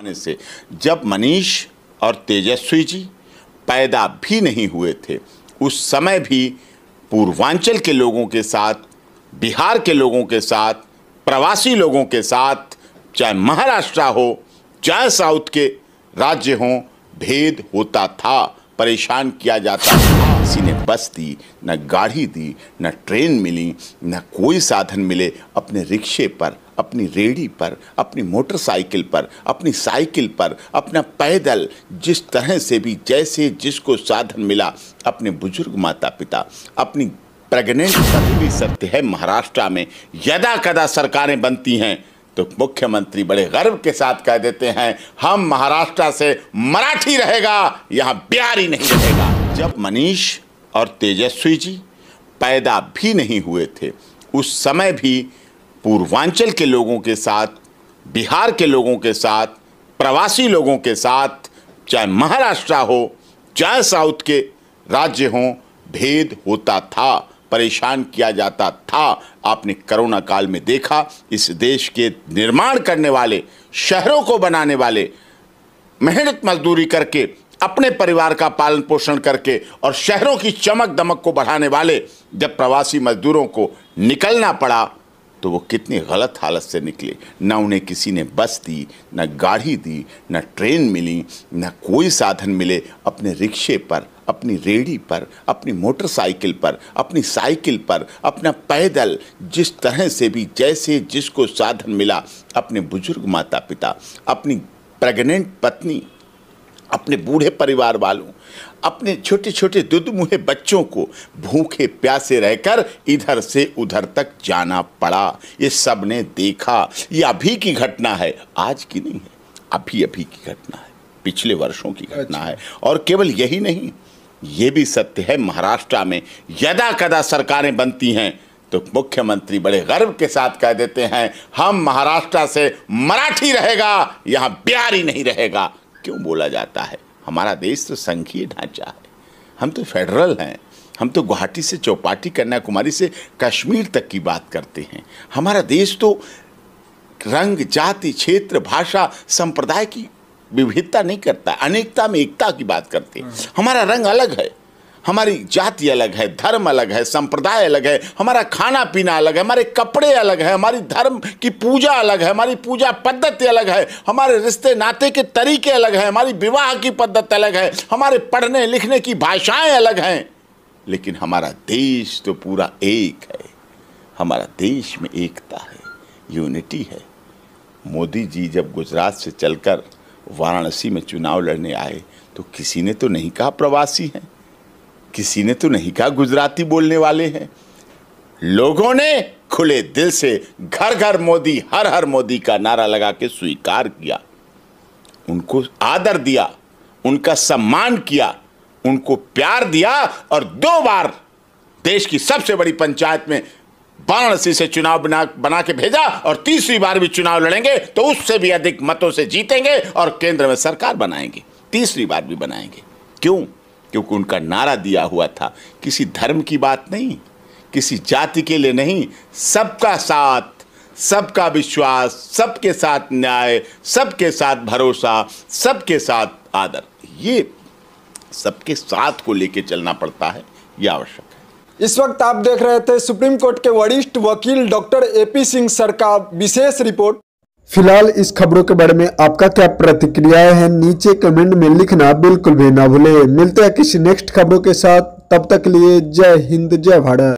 आने से जब मनीष और तेजस्वी जी पैदा भी नहीं हुए थे उस समय भी पूर्वांचल के लोगों के साथ बिहार के लोगों के साथ प्रवासी लोगों के साथ चाहे महाराष्ट्र हो चाहे साउथ के राज्य हों भेद होता था परेशान किया जाता था किसी ने बस दी न गाड़ी दी न ट्रेन मिली न कोई साधन मिले अपने रिक्शे पर अपनी रेडी पर अपनी मोटरसाइकिल पर अपनी साइकिल पर अपना पैदल जिस तरह से भी जैसे जिसको साधन मिला अपने बुजुर्ग माता पिता अपनी प्रेग्नेंट सभी सत्य है महाराष्ट्र में यदा कदा सरकारें बनती हैं तो मुख्यमंत्री बड़े गर्व के साथ कह देते हैं हम महाराष्ट्र से मराठी रहेगा यहाँ बिहारी नहीं रहेगा जब मनीष और तेजस्वी जी पैदा भी नहीं हुए थे उस समय भी पूर्वांचल के लोगों के साथ बिहार के लोगों के साथ प्रवासी लोगों के साथ चाहे महाराष्ट्र हो चाहे साउथ के राज्य हों भेद होता था परेशान किया जाता था आपने कोरोना काल में देखा इस देश के निर्माण करने वाले शहरों को बनाने वाले मेहनत मजदूरी करके अपने परिवार का पालन पोषण करके और शहरों की चमक दमक को बढ़ाने वाले जब प्रवासी मजदूरों को निकलना पड़ा तो वो कितनी गलत हालत से निकले ना उन्हें किसी ने बस दी ना गाड़ी दी ना ट्रेन मिली ना कोई साधन मिले अपने रिक्शे पर अपनी रेडी पर अपनी मोटरसाइकिल पर अपनी साइकिल पर अपना पैदल जिस तरह से भी जैसे जिसको साधन मिला अपने बुजुर्ग माता पिता अपनी प्रेग्नेंट पत्नी अपने बूढ़े परिवार वालों अपने छोटे छोटे दुदमुहे बच्चों को भूखे प्यासे रहकर इधर से उधर तक जाना पड़ा ये सब ने देखा ये अभी की घटना है आज की नहीं है अभी अभी की घटना है पिछले वर्षों की घटना अच्छा। है और केवल यही नहीं ये भी सत्य है महाराष्ट्र में यदा कदा सरकारें बनती हैं तो मुख्यमंत्री बड़े गर्व के साथ कह देते हैं हम महाराष्ट्र से मराठी रहेगा यहां बिहारी नहीं रहेगा क्यों बोला जाता है हमारा देश तो संघीय ढांचा है हम तो फेडरल हैं हम तो गुवाहाटी से चौपाटी कन्याकुमारी से कश्मीर तक की बात करते हैं हमारा देश तो रंग जाति क्षेत्र भाषा संप्रदाय की विविधता नहीं करता अनेकता में एकता की बात करते हैं हाँ। हमारा रंग अलग है हमारी जाति अलग है धर्म अलग है संप्रदाय अलग है हमारा खाना पीना अलग है हमारे कपड़े अलग है हमारी धर्म की पूजा अलग है हमारी पूजा पद्धति अलग है हमारे रिश्ते नाते के तरीके अलग है हमारी विवाह की पद्धति अलग है हमारे पढ़ने लिखने की भाषाएं अलग हैं लेकिन हमारा देश तो पूरा एक है हमारा देश में एकता है यूनिटी है मोदी जी जब गुजरात से चलकर वाराणसी में चुनाव लड़ने आए तो किसी ने तो नहीं कहा प्रवासी हैं किसी ने तो नहीं कहा गुजराती बोलने वाले हैं लोगों ने खुले दिल से घर घर मोदी हर हर मोदी का नारा लगा के स्वीकार किया उनको आदर दिया उनका सम्मान किया उनको प्यार दिया और दो बार देश की सबसे बड़ी पंचायत में वाराणसी से चुनाव बना बना के भेजा और तीसरी बार भी चुनाव लड़ेंगे तो उससे भी अधिक मतों से जीतेंगे और केंद्र में सरकार बनाएंगे तीसरी बार भी बनाएंगे क्यों क्योंकि उनका नारा दिया हुआ था किसी धर्म की बात नहीं किसी जाति के लिए नहीं सबका साथ सबका विश्वास सबके साथ न्याय सबके साथ भरोसा सबके साथ आदर ये सबके साथ को लेके चलना पड़ता है यह आवश्यक है इस वक्त आप देख रहे थे सुप्रीम कोर्ट के वरिष्ठ वकील डॉक्टर एपी सिंह सर का विशेष रिपोर्ट फिलहाल इस खबरों के बारे में आपका क्या प्रतिक्रिया है नीचे कमेंट में लिखना बिल्कुल भी ना भूले मिलते हैं किसी नेक्स्ट खबरों के साथ तब तक लिए जय हिंद जय भारत